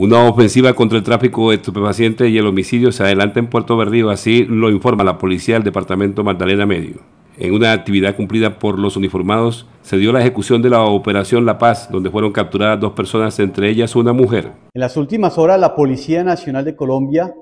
Una ofensiva contra el tráfico de estupefacientes y el homicidio se adelanta en Puerto Berrío, así lo informa la policía del departamento Magdalena Medio. En una actividad cumplida por los uniformados, se dio la ejecución de la Operación La Paz, donde fueron capturadas dos personas, entre ellas una mujer. En las últimas horas, la Policía Nacional de Colombia,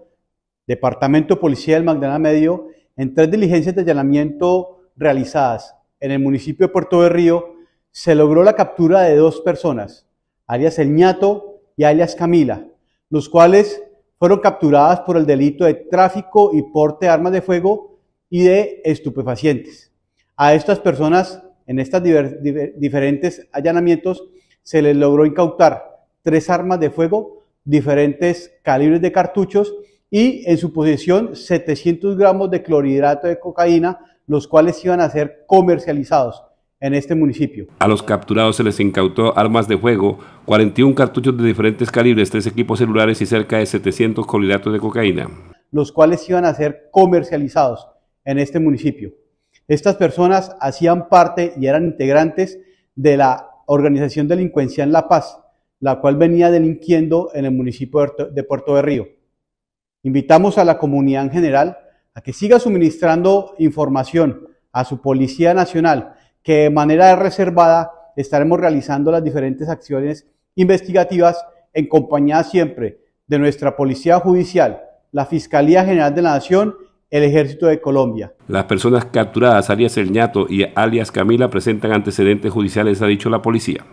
Departamento de Policía del Magdalena Medio, en tres diligencias de allanamiento realizadas en el municipio de Puerto Berrío, se logró la captura de dos personas, Arias El Ñato y alias Camila, los cuales fueron capturadas por el delito de tráfico y porte de armas de fuego y de estupefacientes. A estas personas, en estos diferentes allanamientos, se les logró incautar tres armas de fuego, diferentes calibres de cartuchos y en su posesión 700 gramos de clorhidrato de cocaína, los cuales iban a ser comercializados en este municipio. A los capturados se les incautó armas de fuego, 41 cartuchos de diferentes calibres, tres equipos celulares y cerca de 700 colidatos de cocaína. Los cuales iban a ser comercializados en este municipio. Estas personas hacían parte y eran integrantes de la organización delincuencia en La Paz, la cual venía delinquiendo en el municipio de Puerto de Río. Invitamos a la comunidad en general a que siga suministrando información a su Policía Nacional, que de manera reservada estaremos realizando las diferentes acciones investigativas en compañía siempre de nuestra Policía Judicial, la Fiscalía General de la Nación, el Ejército de Colombia. Las personas capturadas, alias Elñato y alias Camila, presentan antecedentes judiciales, ha dicho la policía.